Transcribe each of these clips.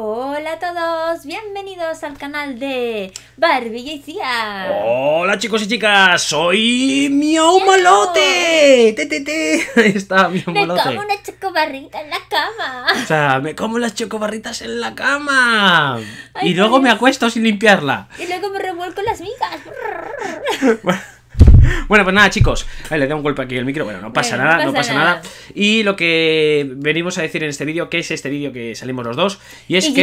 Hola a todos, bienvenidos al canal de Barbie y Hola chicos y chicas, soy mi Malote. ¡Te, te, te! Está mi Malote. Me como una chocobarrita en la cama. O sea, me como las chocobarritas en la cama. y luego me acuesto sin limpiarla. Y luego me revuelco las migas. bueno, pues nada, chicos. le da un golpe aquí el micro. Bueno, no pasa nada, no pasa, nada. Y lo que venimos a decir en este vídeo, que es este vídeo que salimos los dos, y es ¿Y que.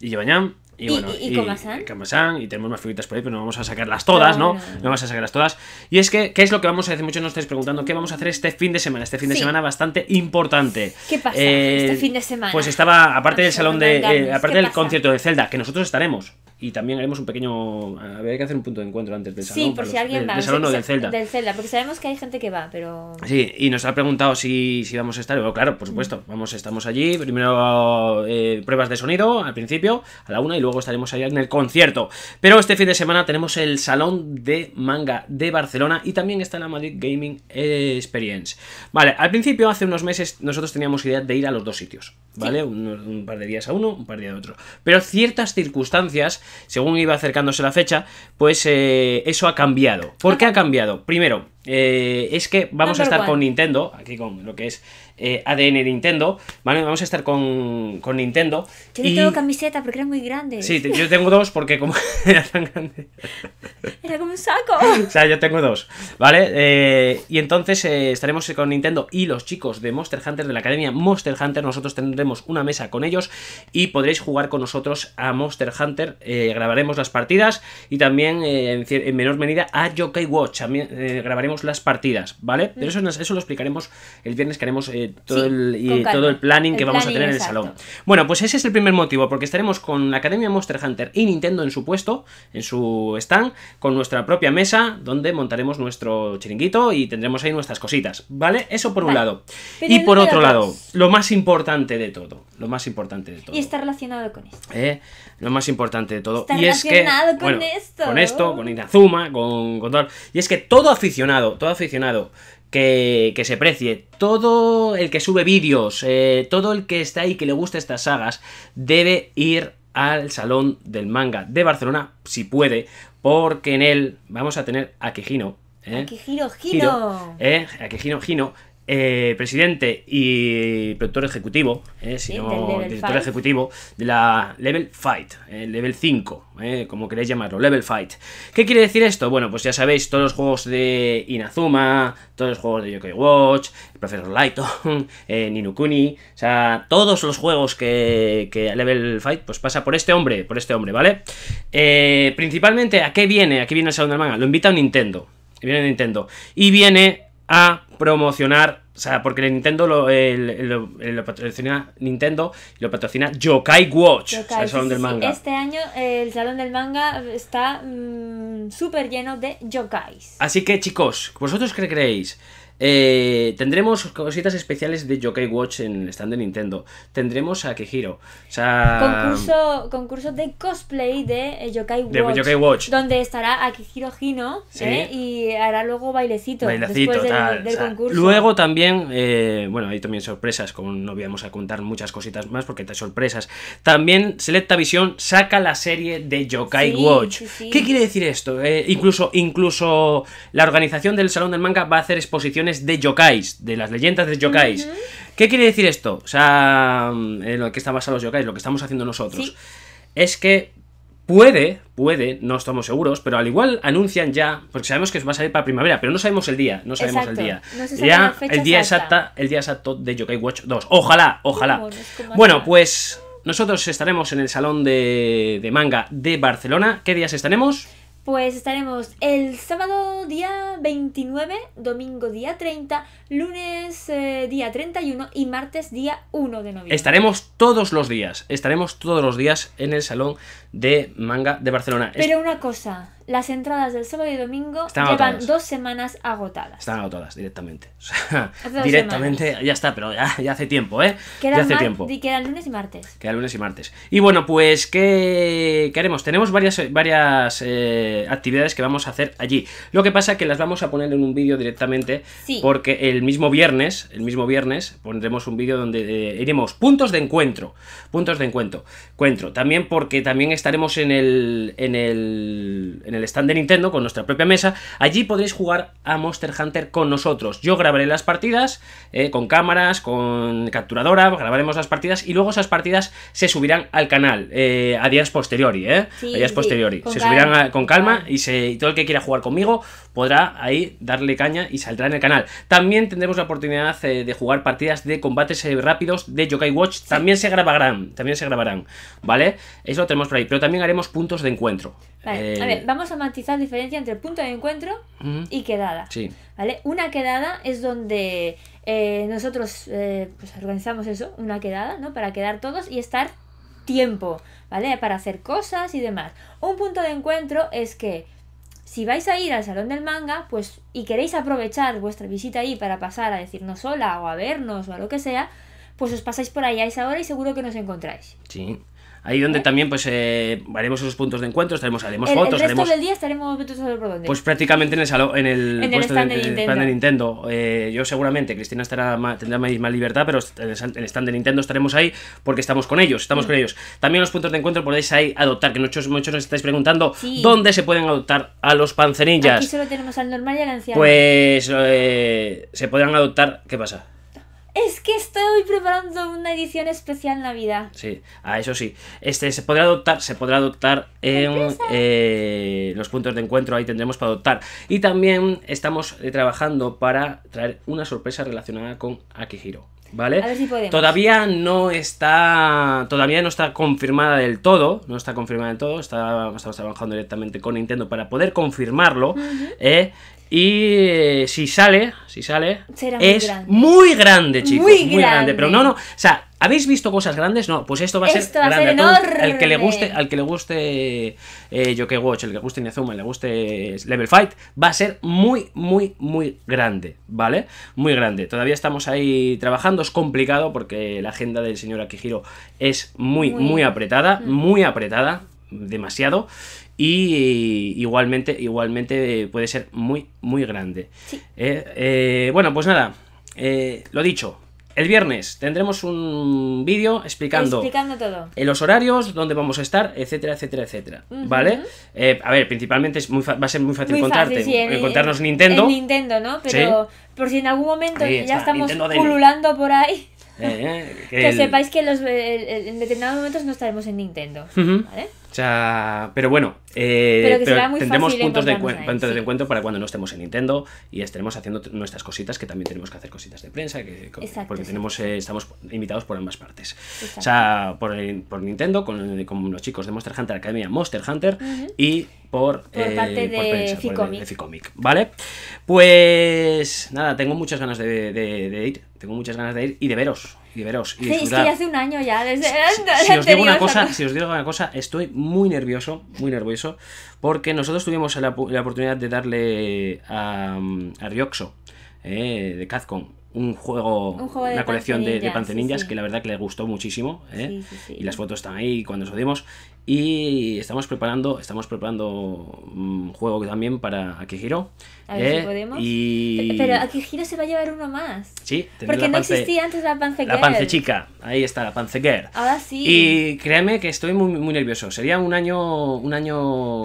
Y Gibañán, y, y, y, y, tenemos más figuritas por ahí, pero no vamos a sacarlas todas, ¿no? No, vamos a sacarlas todas. Y es que, ¿qué es lo que vamos a hacer? Muchos nos estáis preguntando, ¿qué vamos a hacer este fin de semana? Este fin de semana bastante importante. ¿Qué pasa este eh, fin de semana? Pues estaba, aparte del salón de. Eh, aparte del concierto de Zelda, que nosotros estaremos. Y también haremos un pequeño. Habría que hacer un punto de encuentro antes del salón. Sí, por si alguien va. Del salón o del Zelda. porque sabemos que hay gente que va, pero. Sí, y nos ha preguntado si, vamos a estar. claro, por supuesto. Mm. Vamos, estamos allí. Primero eh, pruebas de sonido al principio, a la una, y luego estaremos allá en el concierto. Pero este fin de semana tenemos el Salón de Manga de Barcelona y también está la Madrid Gaming Experience. Vale, al principio, hace unos meses, nosotros teníamos idea de ir a los dos sitios, ¿vale? Un, un par de días a uno, un par de días a otro. Pero ciertas circunstancias según iba acercándose la fecha, pues eh, eso ha cambiado. ¿Por qué ha cambiado? Primero, eh, es que vamos a estar con Nintendo, aquí con lo que es eh, ADN Nintendo, ¿vale? Vamos a estar con, con Nintendo. Yo tengo camiseta porque era muy grande Sí, yo tengo dos porque como era tan grande. Era como un saco. O sea, yo tengo dos, ¿vale? Eh, y entonces estaremos con Nintendo y los chicos de Monster Hunter, de la Academia Monster Hunter, nosotros tendremos una mesa con ellos y podréis jugar con nosotros a Monster Hunter, grabaremos las partidas y también en, menor medida a Jockey Watch, también grabaremos las partidas, ¿vale? Mm. Pero eso, eso lo explicaremos el viernes que haremos eh, todo, el, todo el planning que vamos a tener en el salón. Bueno, pues ese es el primer motivo, porque estaremos con la Academia Monster Hunter y Nintendo en su puesto, en su stand, con nuestra propia mesa, donde montaremos nuestro chiringuito y tendremos ahí nuestras cositas, ¿vale? Eso por un lado. y por otro lado, lo más importante de todo, lo más importante de todo. Y está relacionado con esto. ¿Eh? lo más importante de todo. Está y relacionado es que, con bueno, esto. Con esto, con Inazuma, con todo. Y es que todo aficionado todo aficionado que, se precie, todo el que sube vídeos, eh, todo el que está ahí que le gusta estas sagas, debe ir al Salón del Manga de Barcelona, si puede, porque en él vamos a tener a quejino ¿eh? Gino, Hino. ¿eh? Eh, presidente y productor ejecutivo, eh, sino director ejecutivo de la Level Fight, eh, Level 5, eh, como queréis llamarlo, Level Fight. ¿Qué quiere decir esto? Bueno, pues ya sabéis, todos los juegos de Inazuma, todos los juegos de Yo-Kai Watch, el Profesor Lighton, Ninukuni, o sea, todos los juegos que, que, Level Fight, pues pasa por este hombre, por este hombre, ¿vale? principalmente, ¿a qué viene? ¿A qué viene el Salón Manga? Lo invita a Nintendo. Viene Nintendo. Y viene a promocionar, o sea, porque Nintendo lo, patrocina Nintendo y lo patrocina Yokai Watch, el Salón del Manga. Este año el Salón del Manga está mm, súper lleno de yokais. Así que chicos, ¿vosotros qué creéis? Eh, tendremos cositas especiales de Yokai Watch en el stand de Nintendo. Tendremos a Kihiro. O sea, concurso, de cosplay de eh, Yokai Watch, Watch. Donde estará Akihiro Hino eh, y hará luego bailecito. después del, concurso. Luego también, bueno, hay también sorpresas. Como no íbamos a contar muchas cositas más porque te sorpresas. También Selecta Visión saca la serie de Yokai Watch. ¿Qué quiere decir esto? incluso, incluso la organización del Salón del Manga va a hacer exposiciones de yokais, de las leyendas de yokais. ¿Qué quiere decir esto? O sea, mm, en lo que está a los yokais, lo que estamos haciendo nosotros. Es que Puede, puede, no estamos seguros, pero al igual anuncian ya, porque sabemos que va a salir para primavera, pero no sabemos el día, no sabemos el día. ya el día exacta. el día exacto de Yokai Watch 2. Ojalá, ojalá. bueno, pues nosotros estaremos en el salón de, de manga de Barcelona. ¿Qué días estaremos? pues estaremos el sábado día 29, domingo día 30, lunes eh, día 31 y martes día 1 de noviembre. Estaremos todos los días, estaremos todos los días en el Salón de Manga de Barcelona. Pero una cosa, las entradas del sábado y domingo llevan dos semanas agotadas. Están agotadas directamente. directamente, ya está, pero ya, hace tiempo, ¿eh? ya hace tiempo. Y quedan lunes y martes. Queda lunes y martes. Y bueno, pues, ¿qué, haremos? Tenemos varias, eh, varias eh, actividades que vamos a hacer allí. Lo que pasa es que las vamos a poner en un vídeo directamente. Porque el mismo viernes, el mismo viernes, pondremos un vídeo donde eh, iremos puntos de encuentro. Puntos de encuentro. Encuentro. También porque también estaremos en el. En el el stand de Nintendo, con nuestra propia mesa. Allí podréis jugar a Monster Hunter con nosotros. Yo grabaré las partidas eh, con cámaras, con capturadora, grabaremos las partidas y luego esas partidas se subirán al canal eh, a días posteriori, eh, días Se subirán con calma y todo el que quiera jugar conmigo podrá ahí darle caña y saldrá en el canal. También tendremos la oportunidad eh, de jugar partidas de combates eh, rápidos de Yokai Watch. También se grabarán, también se grabarán, ¿vale? Eso lo tenemos por ahí, pero también haremos puntos de encuentro. Eh, a ver, vamos a matizar la diferencia entre punto de encuentro y quedada. Sí. ¿Vale? Una quedada es donde nosotros pues organizamos eso, una quedada, ¿no? Para quedar todos y estar tiempo, ¿vale? Para hacer cosas y demás. Un punto de encuentro es que si vais a ir al Salón del Manga, pues y queréis aprovechar vuestra visita ahí para pasar a decirnos hola o a vernos o a lo que sea, pues os pasáis por ahí a esa hora y seguro que nos encontráis. Sí. Ahí donde también pues eh, haremos esos puntos de encuentro, estaremos, haremos fotos, el resto del día estaremos por Pues prácticamente en el en el, stand de, Nintendo. Eh, yo seguramente, Cristina estará tendrá más libertad, pero en el, stand de Nintendo estaremos ahí porque estamos con ellos, estamos con mm. ellos. También los puntos de encuentro podéis ahí adoptar, que muchos, muchos nos estáis preguntando dónde se pueden adoptar a los panzerillas. Aquí solo tenemos al normal y al anciano. Pues eh, se podrán adoptar, ¿qué pasa? es que estoy preparando una edición especial Navidad. Sí, a ah, eso sí. Este se podrá adoptar, se podrá adoptar en eh, los puntos de encuentro, ahí tendremos para adoptar. Y también estamos eh, trabajando para traer una sorpresa relacionada con Akihiro. ¿Vale? A ver si podemos. Todavía no está. Todavía no está confirmada del todo. No está confirmada del todo. estamos trabajando directamente con Nintendo para poder confirmarlo. Y eh, si sale, si sale, es muy grande, chicos. Muy, grande. Pero no, no. O sea, ¿habéis visto cosas grandes? No, pues esto va a ser grande. al que le guste, al que le guste eh, Watch, el que guste Inazuma, el que guste Level Fight, va a ser muy, muy, muy grande. ¿Vale? Muy grande. Todavía estamos ahí trabajando. Es complicado porque la agenda del señor Akihiro es muy, muy, apretada. Mm. Muy apretada demasiado y eh, igualmente, igualmente eh, puede ser muy, muy grande. Eh, bueno, pues nada, eh, lo dicho. El viernes tendremos un vídeo explicando, explicando todo. los horarios, dónde vamos a estar, etcétera, etcétera, etcétera. ¿Vale? a ver, principalmente es muy va a ser muy fácil contarte, contarnos encontrarnos Nintendo. Nintendo, ¿no? Pero por si en algún momento ya estamos pululando por ahí. que, sepáis que los, en determinados momentos no estaremos en Nintendo. ¿Vale? O sea, pero bueno, eh, tendremos puntos, de, encuentro para cuando no estemos en Nintendo y estaremos haciendo nuestras cositas, que también tenemos que hacer cositas de prensa, porque tenemos eh, estamos invitados por ambas partes. O sea, por, Nintendo, con, los chicos de Monster Hunter Academia, Monster Hunter, y por, eh, prensa, Ficomic. ¿Vale? Pues nada, tengo muchas ganas de ir, tengo muchas ganas de ir y de veros sí, hace un año ya, desde si, os digo una cosa, si os digo una cosa, estoy muy nervioso, muy nervioso, porque nosotros tuvimos la, oportunidad de darle a, mm, a Rioxo eh, de Kazcon, un juego, una colección de, de Ninjas, que la verdad que le gustó muchísimo eh, y las fotos están ahí cuando nos y estamos preparando estamos preparando un mm, juego también para Akihiro a ver si eh, podemos pero Akihiro se va a llevar uno más sí porque no existía antes la pance la chica ahí está la pance girl ahora sí y créeme que estoy muy, muy nervioso sería un año un año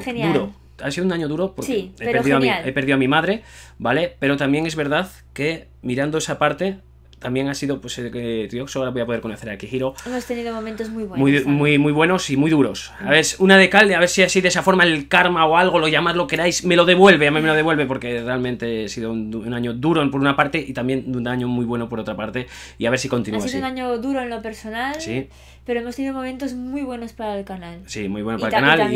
duro ha sido un año duro porque he, perdido a mi, madre, ¿vale? Pero también es verdad que mirando esa parte, también ha sido pues que eh, ahora voy a poder conocer a Kihiro. Hemos tenido momentos muy buenos. Muy, buenos y muy duros. A ver, una de calde, a ver si así de esa forma el karma o algo, lo llamad lo queráis, me lo devuelve, a mí me lo devuelve porque realmente ha sido un, año duro por una parte y también un año muy bueno por otra parte y a ver si continúa así. Ha sido un año duro en lo personal. Sí pero hemos tenido momentos muy buenos para el canal. Sí, muy buenos para el canal.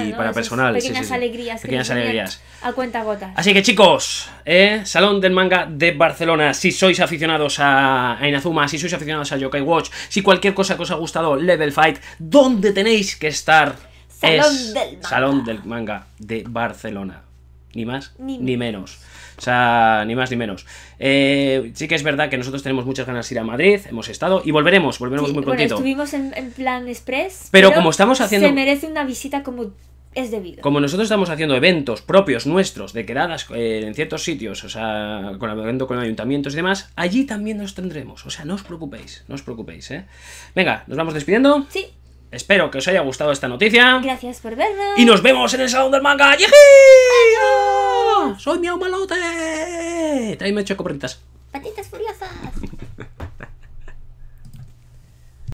Y para personal. Pequeñas alegrías. Pequeñas alegrías. A cuenta gotas. Así que chicos, eh, Salón del Manga de Barcelona. Si sois aficionados a, Inazuma, si sois aficionados a Yokai Watch, si cualquier cosa que os ha gustado, Level Fight, ¿dónde tenéis que estar? es Salón del Manga de Barcelona. Ni más ni, menos. O sea, ni más ni menos. Eh, sí que es verdad que nosotros tenemos muchas ganas de ir a Madrid, hemos estado y volveremos, volveremos muy prontito. estuvimos en, plan express. Pero, como estamos haciendo... Se merece una visita como es debido. Como nosotros estamos haciendo eventos propios nuestros, de quedadas eh, en ciertos sitios, o sea, colaborando con ayuntamientos y demás, allí también nos tendremos. O sea, no os preocupéis, no os preocupéis, ¿eh? Venga, ¿nos vamos despidiendo? Sí. Espero que os haya gustado esta noticia. Gracias por vernos. Y nos vemos en el Salón del Manga. ¡Yee ¡Soy Miau Malote! hecho chocoperditas. Patitas furiosas.